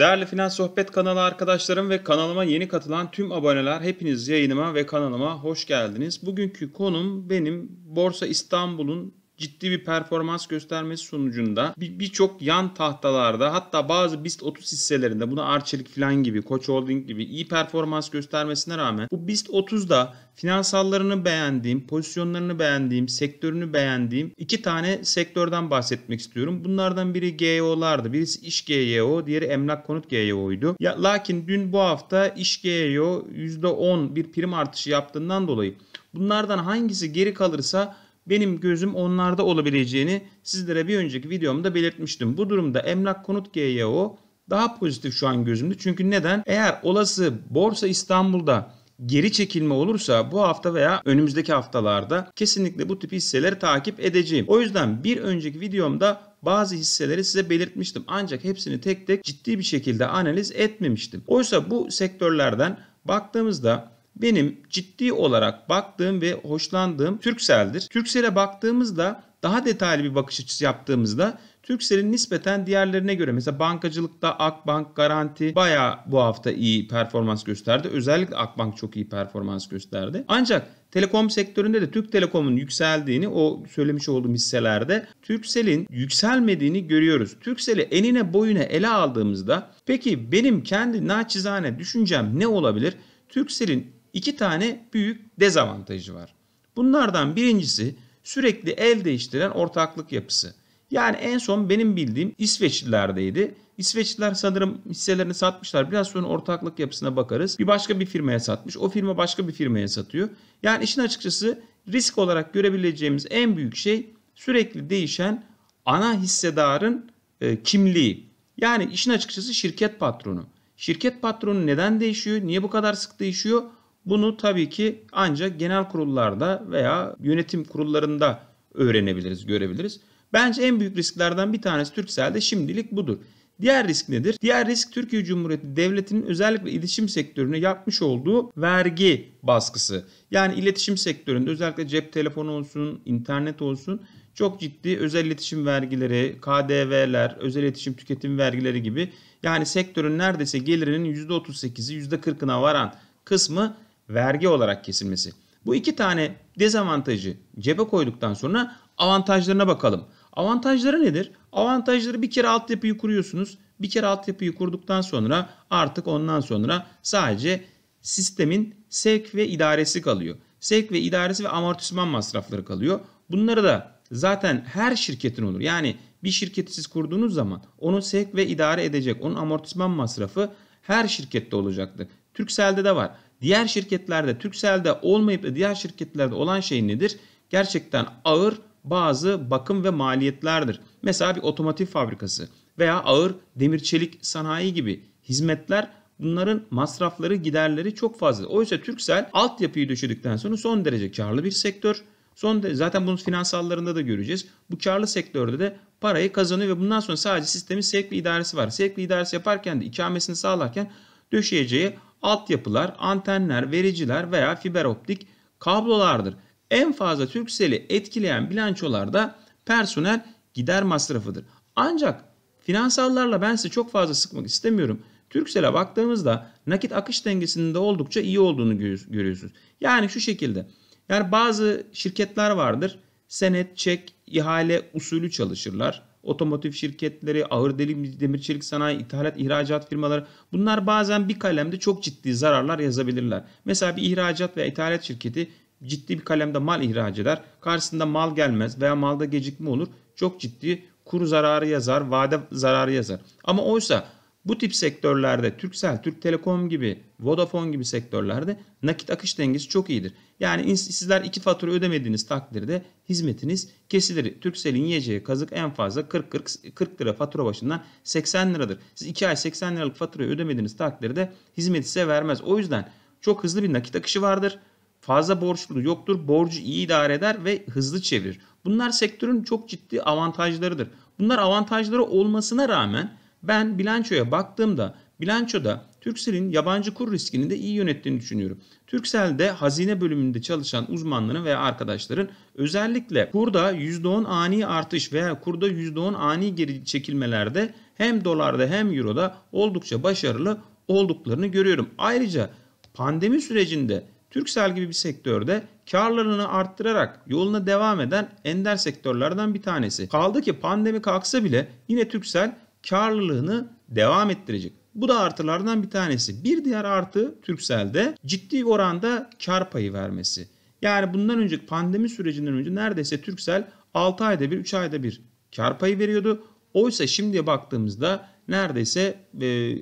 Değerli Finans Sohbet kanalı arkadaşlarım ve kanalıma yeni katılan tüm aboneler hepiniz yayınıma ve kanalıma hoş geldiniz. Bugünkü konum benim Borsa İstanbul'un ciddi bir performans göstermesi sonucunda birçok bir yan tahtalarda hatta bazı BIST 30 hisselerinde buna Arçelik falan gibi, Koç Holding gibi iyi performans göstermesine rağmen bu BIST 30'da finansallarını beğendiğim, pozisyonlarını beğendiğim, sektörünü beğendiğim iki tane sektörden bahsetmek istiyorum. Bunlardan biri GEO'lardı. Birisi iş GEO, diğeri emlak konut GEO'ydu. Ya, lakin dün bu hafta iş GEO %10 bir prim artışı yaptığından dolayı bunlardan hangisi geri kalırsa benim gözüm onlarda olabileceğini sizlere bir önceki videomda belirtmiştim. Bu durumda emlak konut GYO daha pozitif şu an gözümde. Çünkü neden? Eğer olası Borsa İstanbul'da geri çekilme olursa bu hafta veya önümüzdeki haftalarda kesinlikle bu tip hisseleri takip edeceğim. O yüzden bir önceki videomda bazı hisseleri size belirtmiştim. Ancak hepsini tek tek ciddi bir şekilde analiz etmemiştim. Oysa bu sektörlerden baktığımızda benim ciddi olarak baktığım ve hoşlandığım Türksel'dir. Türksel'e baktığımızda daha detaylı bir bakış açısı yaptığımızda Türksel'in nispeten diğerlerine göre mesela bankacılıkta Akbank Garanti baya bu hafta iyi performans gösterdi. Özellikle Akbank çok iyi performans gösterdi. Ancak telekom sektöründe de Türk Telekom'un yükseldiğini o söylemiş olduğum hisselerde Türksel'in yükselmediğini görüyoruz. Türksel'i enine boyuna ele aldığımızda peki benim kendi naçizane düşüncem ne olabilir? Türksel'in iki tane büyük dezavantajı var. Bunlardan birincisi sürekli el değiştiren ortaklık yapısı. Yani en son benim bildiğim İsveçlilerdeydi. İsveçliler sanırım hisselerini satmışlar. Biraz sonra ortaklık yapısına bakarız. Bir başka bir firmaya satmış. O firma başka bir firmaya satıyor. Yani işin açıkçası risk olarak görebileceğimiz en büyük şey sürekli değişen ana hissedarın e, kimliği. Yani işin açıkçası şirket patronu. Şirket patronu neden değişiyor? Niye bu kadar sık değişiyor? Bunu tabii ki ancak genel kurullarda veya yönetim kurullarında öğrenebiliriz, görebiliriz. Bence en büyük risklerden bir tanesi Türksel'de şimdilik budur. Diğer risk nedir? Diğer risk Türkiye Cumhuriyeti Devleti'nin özellikle iletişim sektörüne yapmış olduğu vergi baskısı. Yani iletişim sektöründe özellikle cep telefonu olsun, internet olsun çok ciddi özel iletişim vergileri, KDV'ler, özel iletişim tüketim vergileri gibi yani sektörün neredeyse gelirinin %38'i %40'ına varan kısmı vergi olarak kesilmesi. Bu iki tane dezavantajı cebe koyduktan sonra avantajlarına bakalım. Avantajları nedir? Avantajları bir kere altyapıyı kuruyorsunuz. Bir kere altyapıyı kurduktan sonra artık ondan sonra sadece sistemin sevk ve idaresi kalıyor. Sevk ve idaresi ve amortisman masrafları kalıyor. Bunları da zaten her şirketin olur. Yani bir şirketi siz kurduğunuz zaman onu sevk ve idare edecek, onun amortisman masrafı her şirkette olacaktır. Türksel'de de var diğer şirketlerde Türksel'de olmayıp da diğer şirketlerde olan şey nedir? Gerçekten ağır bazı bakım ve maliyetlerdir. Mesela bir otomotiv fabrikası veya ağır demir çelik sanayi gibi hizmetler bunların masrafları giderleri çok fazla. Oysa Türksel altyapıyı düşürdükten sonra son derece karlı bir sektör. Son derece, zaten bunun finansallarında da göreceğiz. Bu karlı sektörde de parayı kazanıyor ve bundan sonra sadece sistemin sevk ve idaresi var. Sevk ve idaresi yaparken de ikamesini sağlarken döşeyeceği altyapılar, antenler, vericiler veya fiber optik kablolardır. En fazla Türksel'i etkileyen bilançolarda personel gider masrafıdır. Ancak finansallarla ben sizi çok fazla sıkmak istemiyorum. Türksel'e baktığımızda nakit akış dengesinin de oldukça iyi olduğunu görüyorsunuz. Yani şu şekilde. Yani bazı şirketler vardır. Senet, çek, ihale usulü çalışırlar otomotiv şirketleri, ağır delim, demir çelik sanayi, ithalat, ihracat firmaları bunlar bazen bir kalemde çok ciddi zararlar yazabilirler. Mesela bir ihracat veya ithalat şirketi ciddi bir kalemde mal ihraç eder. Karşısında mal gelmez veya malda gecikme olur. Çok ciddi kuru zararı yazar, vade zararı yazar. Ama oysa bu tip sektörlerde Türksel, Türk Telekom gibi, Vodafone gibi sektörlerde nakit akış dengesi çok iyidir. Yani sizler iki fatura ödemediğiniz takdirde hizmetiniz kesilir. Türksel'in yiyeceği kazık en fazla 40 40 40 lira fatura başından 80 liradır. Siz 2 ay 80 liralık faturayı ödemediğiniz takdirde hizmeti size vermez. O yüzden çok hızlı bir nakit akışı vardır. Fazla borçlu yoktur. Borcu iyi idare eder ve hızlı çevirir. Bunlar sektörün çok ciddi avantajlarıdır. Bunlar avantajları olmasına rağmen ben bilançoya baktığımda bilançoda Türksel'in yabancı kur riskini de iyi yönettiğini düşünüyorum. Türksel'de hazine bölümünde çalışan uzmanların veya arkadaşların özellikle kurda %10 ani artış veya kurda %10 ani geri çekilmelerde hem dolarda hem euroda oldukça başarılı olduklarını görüyorum. Ayrıca pandemi sürecinde Türksel gibi bir sektörde karlarını arttırarak yoluna devam eden ender sektörlerden bir tanesi. Kaldı ki pandemi kalksa bile yine Türksel karlılığını devam ettirecek. Bu da artılardan bir tanesi. Bir diğer artı Türksel'de ciddi oranda kar payı vermesi. Yani bundan önceki pandemi sürecinden önce neredeyse Türksel 6 ayda bir, 3 ayda bir kar payı veriyordu. Oysa şimdiye baktığımızda neredeyse e,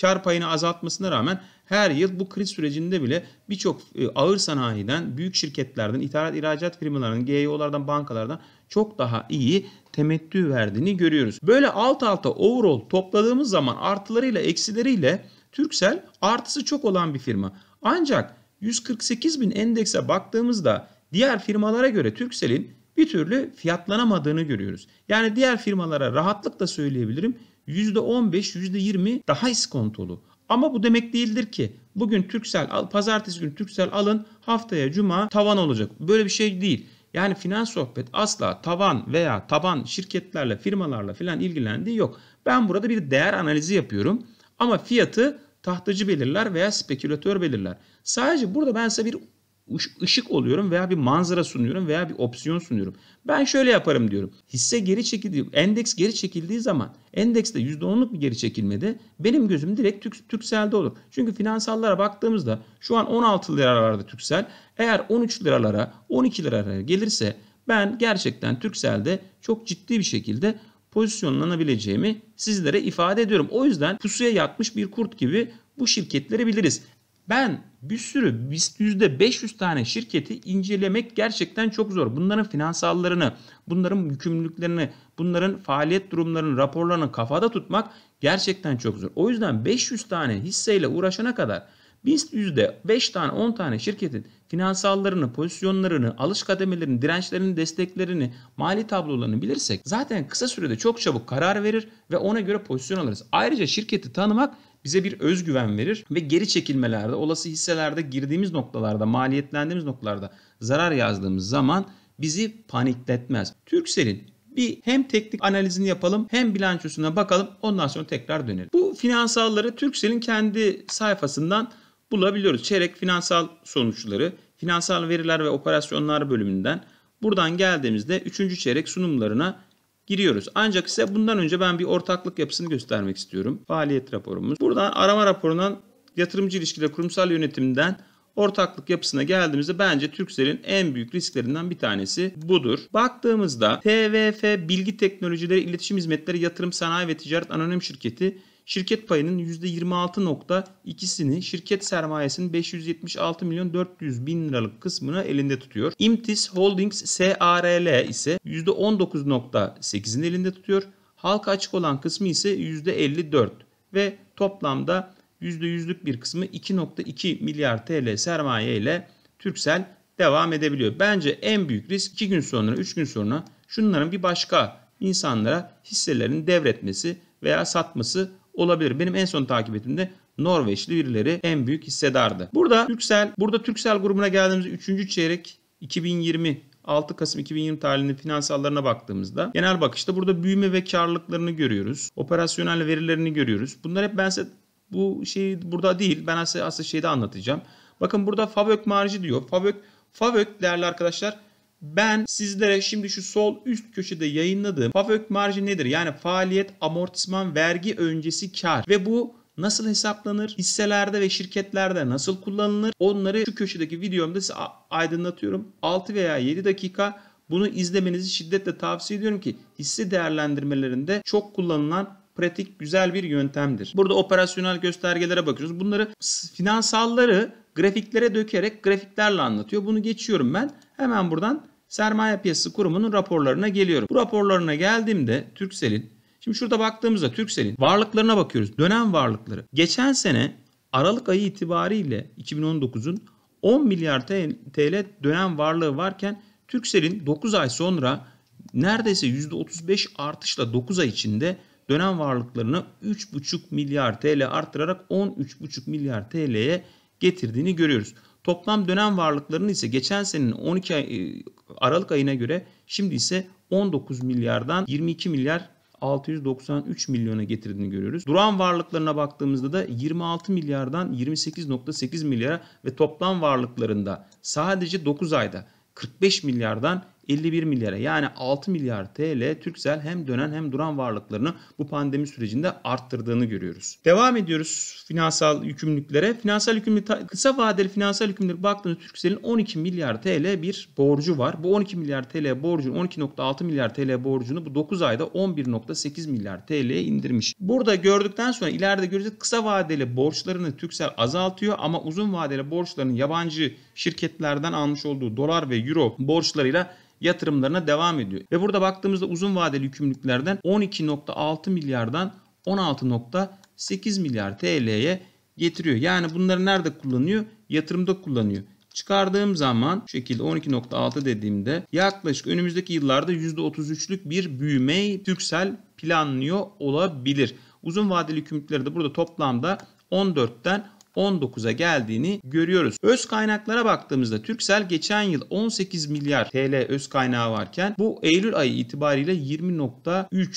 kar payını azaltmasına rağmen her yıl bu kriz sürecinde bile birçok e, ağır sanayiden, büyük şirketlerden, ithalat ihracat firmalarından, GYO'lardan, e bankalardan çok daha iyi temettü verdiğini görüyoruz. Böyle alt alta overall topladığımız zaman artılarıyla eksileriyle Türksel artısı çok olan bir firma. Ancak 148 bin endekse baktığımızda diğer firmalara göre Türksel'in bir türlü fiyatlanamadığını görüyoruz. Yani diğer firmalara rahatlıkla söyleyebilirim %15, %20 daha iskontolu. Ama bu demek değildir ki bugün Türksel al, pazartesi günü Türksel alın haftaya cuma tavan olacak. Böyle bir şey değil. Yani finans sohbet asla tavan veya taban şirketlerle, firmalarla filan ilgilendiği yok. Ben burada bir değer analizi yapıyorum ama fiyatı tahtacı belirler veya spekülatör belirler. Sadece burada ben size bir ışık oluyorum veya bir manzara sunuyorum veya bir opsiyon sunuyorum. Ben şöyle yaparım diyorum. Hisse geri çekildi, endeks geri çekildiği zaman endekste %10'luk bir geri çekilmede benim gözüm direkt Türk, Türksel'de olur. Çünkü finansallara baktığımızda şu an 16 liralarda Türksel. Eğer 13 liralara, 12 liralara gelirse ben gerçekten Türksel'de çok ciddi bir şekilde pozisyonlanabileceğimi sizlere ifade ediyorum. O yüzden pusuya yatmış bir kurt gibi bu şirketleri biliriz. Ben bir sürü yüzde 500 tane şirketi incelemek gerçekten çok zor. Bunların finansallarını, bunların yükümlülüklerini, bunların faaliyet durumlarını, raporlarını kafada tutmak gerçekten çok zor. O yüzden 500 tane hisseyle uğraşana kadar biz yüzde 5 tane 10 tane şirketin finansallarını, pozisyonlarını, alış kademelerini, dirençlerini, desteklerini, mali tablolarını bilirsek zaten kısa sürede çok çabuk karar verir ve ona göre pozisyon alırız. Ayrıca şirketi tanımak bize bir özgüven verir ve geri çekilmelerde, olası hisselerde girdiğimiz noktalarda, maliyetlendiğimiz noktalarda zarar yazdığımız zaman bizi panikletmez. Türksel'in bir hem teknik analizini yapalım hem bilançosuna bakalım ondan sonra tekrar dönelim. Bu finansalları Türksel'in kendi sayfasından bulabiliyoruz. Çeyrek finansal sonuçları, finansal veriler ve operasyonlar bölümünden buradan geldiğimizde 3. çeyrek sunumlarına giriyoruz. Ancak size bundan önce ben bir ortaklık yapısını göstermek istiyorum. Faaliyet raporumuz. Buradan arama raporundan yatırımcı ilişkileri kurumsal yönetimden ortaklık yapısına geldiğimizde bence Türksel'in en büyük risklerinden bir tanesi budur. Baktığımızda TVF Bilgi Teknolojileri İletişim Hizmetleri Yatırım Sanayi ve Ticaret Anonim Şirketi şirket payının %26.2'sini şirket sermayesinin 576 milyon 400 bin liralık kısmını elinde tutuyor. İmtis Holdings SARL ise %19.8'ini elinde tutuyor. Halka açık olan kısmı ise %54 ve toplamda %100'lük bir kısmı 2.2 milyar TL sermaye ile Türksel devam edebiliyor. Bence en büyük risk 2 gün sonra 3 gün sonra şunların bir başka insanlara hisselerini devretmesi veya satması olabilir. Benim en son takip ettiğimde Norveçli birileri en büyük hissedardı. Burada Türksel, burada Türksel grubuna geldiğimiz 3. çeyrek 2020 6 Kasım 2020 tarihinin finansallarına baktığımızda genel bakışta burada büyüme ve karlılıklarını görüyoruz. Operasyonel verilerini görüyoruz. Bunlar hep ben size bu şey burada değil. Ben aslında, aslında şeyde anlatacağım. Bakın burada Fabök marjı diyor. Fabök, Fabök değerli arkadaşlar ben sizlere şimdi şu sol üst köşede yayınladığım pafök marjı nedir? Yani faaliyet, amortisman, vergi öncesi kar ve bu nasıl hesaplanır? Hisselerde ve şirketlerde nasıl kullanılır? Onları şu köşedeki videomda size aydınlatıyorum. 6 veya 7 dakika bunu izlemenizi şiddetle tavsiye ediyorum ki hisse değerlendirmelerinde çok kullanılan pratik güzel bir yöntemdir. Burada operasyonel göstergelere bakıyoruz. Bunları finansalları grafiklere dökerek grafiklerle anlatıyor. Bunu geçiyorum ben. Hemen buradan Sermaye Piyasası Kurumu'nun raporlarına geliyorum. Bu raporlarına geldiğimde Türksel'in Şimdi şurada baktığımızda Türksel'in varlıklarına bakıyoruz. Dönem varlıkları. Geçen sene Aralık ayı itibariyle 2019'un 10 milyar TL dönem varlığı varken Türksel'in 9 ay sonra neredeyse %35 artışla 9 ay içinde dönem varlıklarını 3,5 milyar TL arttırarak 13,5 milyar TL'ye getirdiğini görüyoruz. Toplam dönem varlıklarını ise geçen senenin 12 ay, e, Aralık ayına göre şimdi ise 19 milyardan 22 milyar 693 milyona getirdiğini görüyoruz. Duran varlıklarına baktığımızda da 26 milyardan 28.8 milyara ve toplam varlıklarında sadece 9 ayda 45 milyardan 51 milyara yani 6 milyar TL Türksel hem dönen hem duran varlıklarını bu pandemi sürecinde arttırdığını görüyoruz. Devam ediyoruz finansal yükümlülüklere. Finansal yükümlülük kısa vadeli finansal yükümlülük baktığınız Türksel'in 12 milyar TL bir borcu var. Bu 12 milyar TL borcunu 12.6 milyar TL borcunu bu 9 ayda 11.8 milyar TL'ye indirmiş. Burada gördükten sonra ileride göreceğiz kısa vadeli borçlarını Türksel azaltıyor ama uzun vadeli borçlarını yabancı şirketlerden almış olduğu dolar ve euro borçlarıyla yatırımlarına devam ediyor. Ve burada baktığımızda uzun vadeli yükümlülüklerden 12.6 milyardan 16.8 milyar TL'ye getiriyor. Yani bunları nerede kullanıyor? Yatırımda kullanıyor. Çıkardığım zaman şu şekilde 12.6 dediğimde yaklaşık önümüzdeki yıllarda %33'lük bir büyümeyi Türksel planlıyor olabilir. Uzun vadeli yükümlülükleri de burada toplamda 14'ten 19'a geldiğini görüyoruz. Öz kaynaklara baktığımızda Türksel geçen yıl 18 milyar TL öz kaynağı varken bu Eylül ayı itibariyle 20.3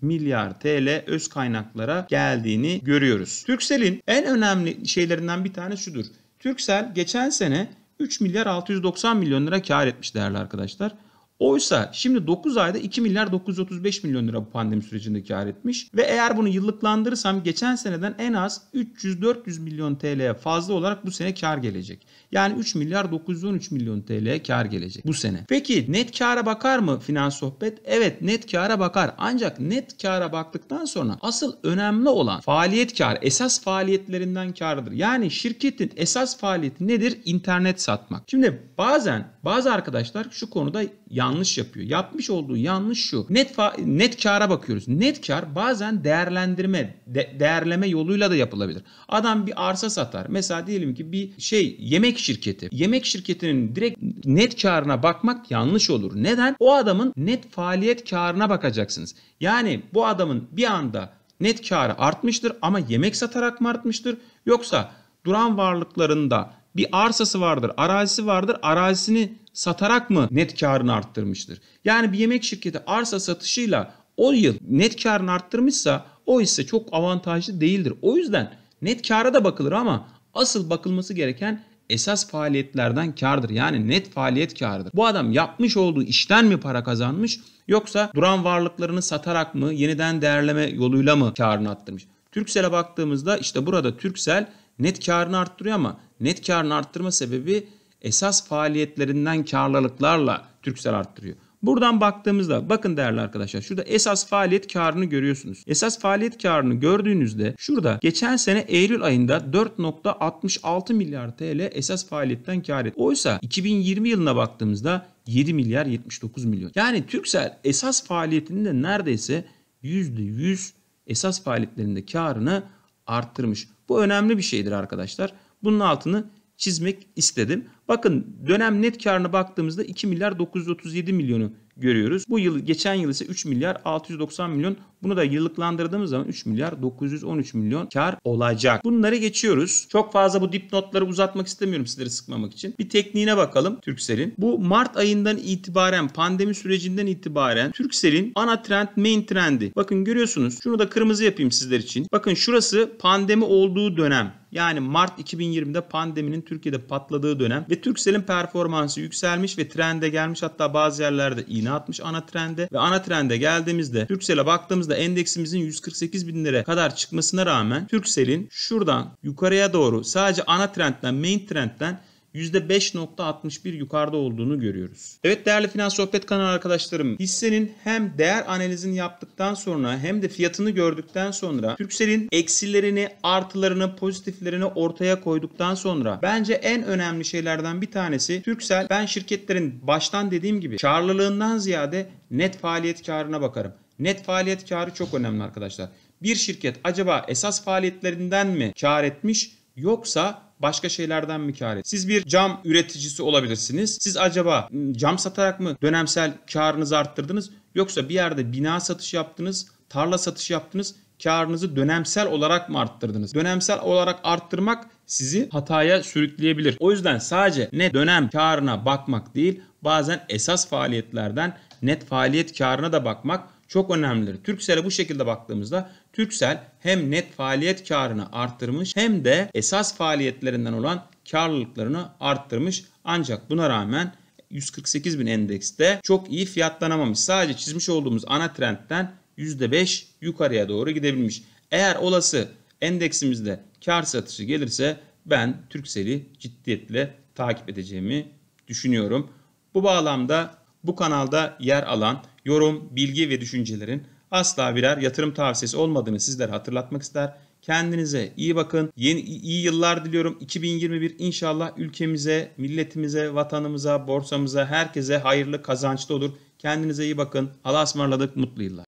milyar TL öz kaynaklara geldiğini görüyoruz. Türksel'in en önemli şeylerinden bir tanesi şudur. Türksel geçen sene 3 milyar 690 milyon lira kar etmiş değerli arkadaşlar. Oysa şimdi 9 ayda 2 milyar 935 milyon lira bu pandemi sürecinde kar etmiş ve eğer bunu yıllıklandırırsam geçen seneden en az 300-400 milyon TL'ye fazla olarak bu sene kar gelecek. Yani 3 milyar 913 milyon TL'ye kar gelecek bu sene. Peki net kara bakar mı finans sohbet? Evet net kara bakar ancak net kara baktıktan sonra asıl önemli olan faaliyet kar esas faaliyetlerinden kardır. Yani şirketin esas faaliyeti nedir? İnternet satmak. Şimdi bazen bazı arkadaşlar şu konuda yan yanlış yapıyor. Yapmış olduğu yanlış şu. Net net kâra bakıyoruz. Net kâr bazen değerlendirme, de, değerleme yoluyla da yapılabilir. Adam bir arsa satar. Mesela diyelim ki bir şey yemek şirketi. Yemek şirketinin direkt net kârına bakmak yanlış olur. Neden? O adamın net faaliyet kârına bakacaksınız. Yani bu adamın bir anda net kârı artmıştır ama yemek satarak mı artmıştır? Yoksa duran varlıklarında bir arsası vardır, arazisi vardır. Arazisini satarak mı net karını arttırmıştır? Yani bir yemek şirketi arsa satışıyla o yıl net karını arttırmışsa o ise çok avantajlı değildir. O yüzden net kâra da bakılır ama asıl bakılması gereken esas faaliyetlerden kardır. Yani net faaliyet karıdır. Bu adam yapmış olduğu işten mi para kazanmış yoksa duran varlıklarını satarak mı yeniden değerleme yoluyla mı karını arttırmış? Türksel'e baktığımızda işte burada Türksel net karını arttırıyor ama net karını arttırma sebebi esas faaliyetlerinden karlılıklarla Türksel arttırıyor. Buradan baktığımızda bakın değerli arkadaşlar şurada esas faaliyet karını görüyorsunuz. Esas faaliyet karını gördüğünüzde şurada geçen sene Eylül ayında 4.66 milyar TL esas faaliyetten kar etti. Oysa 2020 yılına baktığımızda 7 milyar 79 milyon. Yani Türksel esas faaliyetinde neredeyse %100 esas faaliyetlerinde karını arttırmış. Bu önemli bir şeydir arkadaşlar. Bunun altını çizmek istedim. Bakın dönem net karına baktığımızda 2 milyar 937 milyonu görüyoruz. Bu yıl geçen yıl ise 3 milyar 690 milyon. Bunu da yıllıklandırdığımız zaman 3 milyar 913 milyon kar olacak. Bunları geçiyoruz. Çok fazla bu dipnotları uzatmak istemiyorum sizleri sıkmamak için. Bir tekniğine bakalım Türksel'in. Bu Mart ayından itibaren pandemi sürecinden itibaren Türksel'in ana trend main trendi. Bakın görüyorsunuz. Şunu da kırmızı yapayım sizler için. Bakın şurası pandemi olduğu dönem yani Mart 2020'de pandeminin Türkiye'de patladığı dönem ve Türksel'in performansı yükselmiş ve trende gelmiş hatta bazı yerlerde iğne atmış ana trende ve ana trende geldiğimizde Türksel'e baktığımızda endeksimizin 148 bin lira kadar çıkmasına rağmen Türksel'in şuradan yukarıya doğru sadece ana trendden main trendden %5.61 yukarıda olduğunu görüyoruz. Evet değerli Finans Sohbet kanalı arkadaşlarım hissenin hem değer analizini yaptıktan sonra hem de fiyatını gördükten sonra Türksel'in eksilerini, artılarını, pozitiflerini ortaya koyduktan sonra bence en önemli şeylerden bir tanesi Türksel ben şirketlerin baştan dediğim gibi karlılığından ziyade net faaliyet karına bakarım. Net faaliyet karı çok önemli arkadaşlar. Bir şirket acaba esas faaliyetlerinden mi kar etmiş yoksa başka şeylerden mi kar et? Siz bir cam üreticisi olabilirsiniz. Siz acaba ıı, cam satarak mı dönemsel karınızı arttırdınız? Yoksa bir yerde bina satış yaptınız, tarla satış yaptınız, karınızı dönemsel olarak mı arttırdınız? Dönemsel olarak arttırmak sizi hataya sürükleyebilir. O yüzden sadece ne dönem karına bakmak değil, bazen esas faaliyetlerden net faaliyet karına da bakmak çok önemlidir. Türksel'e bu şekilde baktığımızda Türksel hem net faaliyet karını arttırmış hem de esas faaliyetlerinden olan karlılıklarını arttırmış. Ancak buna rağmen 148 bin endekste çok iyi fiyatlanamamış. Sadece çizmiş olduğumuz ana trendten %5 yukarıya doğru gidebilmiş. Eğer olası endeksimizde kar satışı gelirse ben Türksel'i ciddiyetle takip edeceğimi düşünüyorum. Bu bağlamda bu kanalda yer alan yorum, bilgi ve düşüncelerin asla birer yatırım tavsiyesi olmadığını sizlere hatırlatmak ister. Kendinize iyi bakın. Yeni iyi yıllar diliyorum. 2021 inşallah ülkemize, milletimize, vatanımıza, borsamıza, herkese hayırlı, kazançlı olur. Kendinize iyi bakın. Allah'a ısmarladık. Mutlu yıllar.